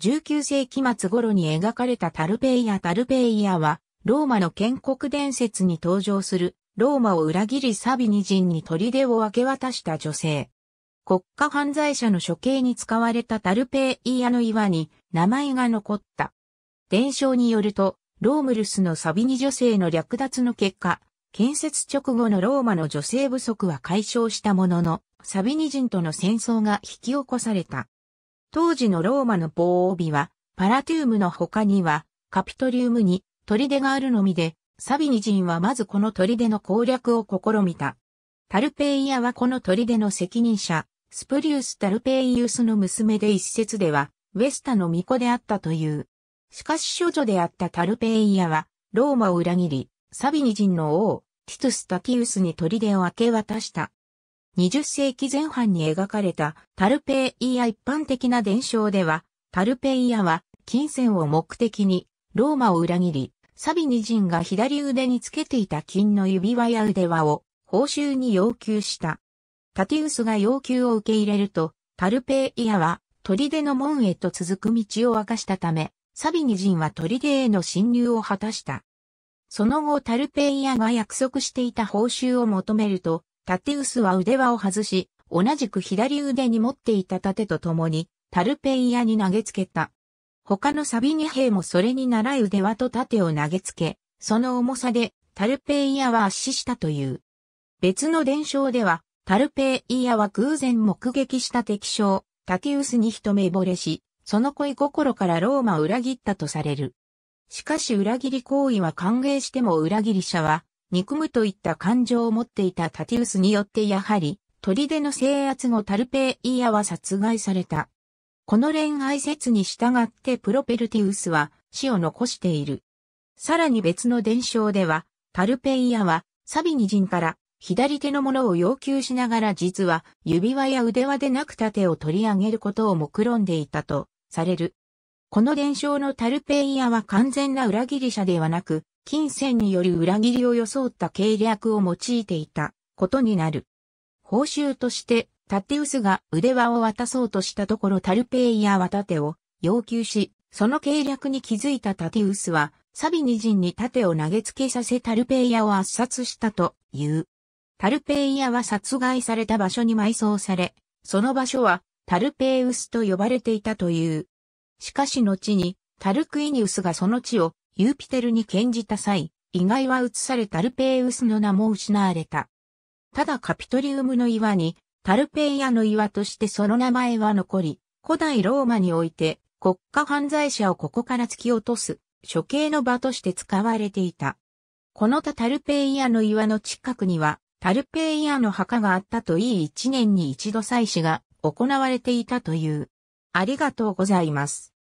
19世紀末頃に描かれたタルペイア・タルペイアは、ローマの建国伝説に登場する、ローマを裏切りサビニ人に砦を明け渡した女性。国家犯罪者の処刑に使われたタルペイアの岩に名前が残った。伝承によると、ロームルスのサビニ女性の略奪の結果、建設直後のローマの女性不足は解消したものの、サビニ人との戦争が引き起こされた。当時のローマの防王帯は、パラティウムの他には、カピトリウムに砦があるのみで、サビニ人はまずこの砦の攻略を試みた。タルペイアはこの砦の責任者、スプリウス・タルペイウスの娘で一説では、ウェスタの巫女であったという。しかし処女であったタルペイアは、ローマを裏切り、サビニ人の王、ティトゥス・タティウスに砦を明け渡した。20世紀前半に描かれたタルペイイア一般的な伝承では、タルペイアは金銭を目的にローマを裏切り、サビニ人が左腕につけていた金の指輪や腕輪を報酬に要求した。タティウスが要求を受け入れると、タルペイアは砦の門へと続く道を明かしたため、サビニ人は砦への侵入を果たした。その後タルペイアが約束していた報酬を求めると、タテウスは腕輪を外し、同じく左腕に持っていた盾と共に、タルペイヤに投げつけた。他のサビニ兵もそれに習い腕輪と盾を投げつけ、その重さでタルペイヤは圧死したという。別の伝承では、タルペイヤは偶然目撃した敵将、タティウスに一目惚れし、その恋心からローマを裏切ったとされる。しかし裏切り行為は歓迎しても裏切り者は憎むといった感情を持っていたタティウスによってやはり、砦の制圧後タルペイアは殺害された。この恋愛説に従ってプロペルティウスは死を残している。さらに別の伝承では、タルペイアはサビニ人から左手のものを要求しながら実は指輪や腕輪でなく盾を取り上げることを目論んでいたとされる。この伝承のタルペイアは完全な裏切り者ではなく、金銭による裏切りを装った計略を用いていたことになる。報酬として、タテウスが腕輪を渡そうとしたところタルペイや渡手を要求し、その計略に気づいたタテウスは、サビニ人に盾を投げつけさせタルペイヤを圧殺したという。タルペイヤは殺害された場所に埋葬され、その場所はタルペイウスと呼ばれていたという。しかし後にタルクイニウスがその地をユーピテルに献じた際、遺骸は移されタルペイウスの名も失われた。ただカピトリウムの岩に、タルペイアの岩としてその名前は残り、古代ローマにおいて国家犯罪者をここから突き落とす処刑の場として使われていた。この他タルペイアの岩の近くには、タルペイアの墓があったといい一年に一度祭祀が行われていたという。ありがとうございます。